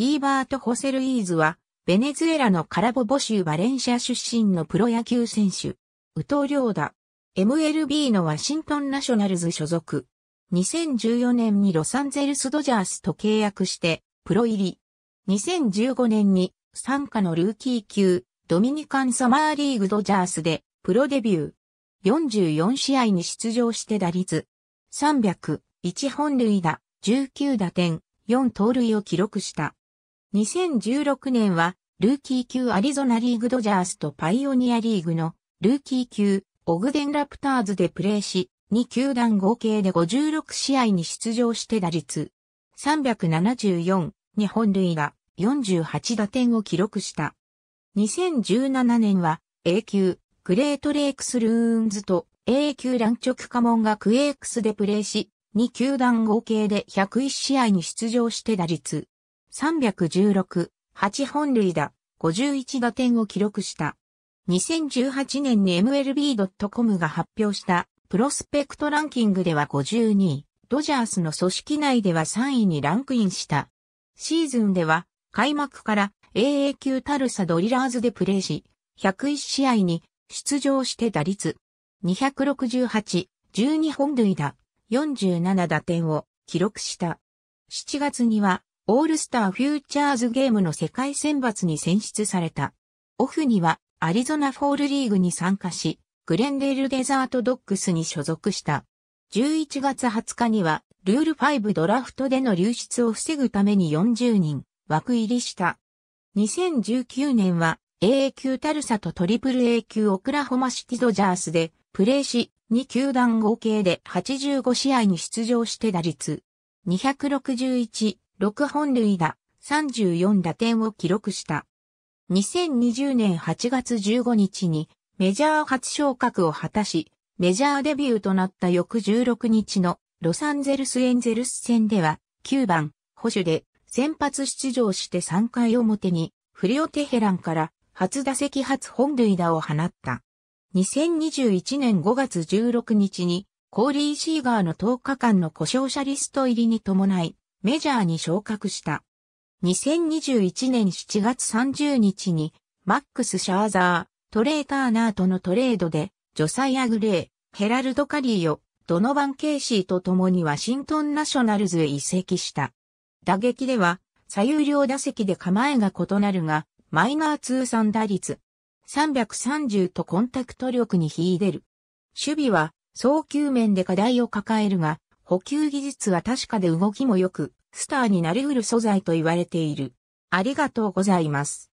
ギーバート・ホセルイーズは、ベネズエラのカラボボ州バレンシア出身のプロ野球選手、宇藤ーダ。MLB のワシントンナショナルズ所属。2014年にロサンゼルスドジャースと契約して、プロ入り。2015年に、参加のルーキー級、ドミニカンサマーリーグドジャースで、プロデビュー。44試合に出場して打率。300、1本塁打、19打点、4盗塁を記録した。2016年は、ルーキー級アリゾナリーグドジャースとパイオニアリーグのルーキー級オグデンラプターズでプレーし、2球団合計で56試合に出場して打率374日本塁打48打点を記録した。2017年は A 級グレートレイクスルーンズと A 級ランチョクカモンがクエークスでプレーし、2球団合計で101試合に出場して打率316、8本塁打、51打点を記録した。2018年に MLB.com が発表したプロスペクトランキングでは52位、ドジャースの組織内では3位にランクインした。シーズンでは開幕から AA 級タルサドリラーズでプレーし、101試合に出場して打率268、12本塁打、47打点を記録した。7月にはオールスターフューチャーズゲームの世界選抜に選出された。オフにはアリゾナフォールリーグに参加し、グレンデールデザートドッグスに所属した。11月20日には、ルール5ドラフトでの流出を防ぐために40人、枠入りした。2019年は、AA 級タルサとトリプル A 級オクラホマシティドジャースで、プレーし、2球団合計で85試合に出場して打率、261、6本塁打、34打点を記録した。2020年8月15日にメジャー初昇格を果たし、メジャーデビューとなった翌16日のロサンゼルスエンゼルス戦では9番保守で先発出場して3回表にフリオテヘランから初打席初本塁打を放った。2021年5月16日にコーリー・シーガーの10日間の故障者リスト入りに伴いメジャーに昇格した。2021年7月30日に、マックス・シャーザー、トレー・ターナーとのトレードで、ジョサイア・グレイ、ヘラルド・カリーを、ドノバン・ケイシーと共にワシントン・ナショナルズへ移籍した。打撃では、左右両打席で構えが異なるが、マイナー通算打率、330とコンタクト力に秀でる。守備は、早球面で課題を抱えるが、補給技術は確かで動きも良く、スターになり得る素材と言われている。ありがとうございます。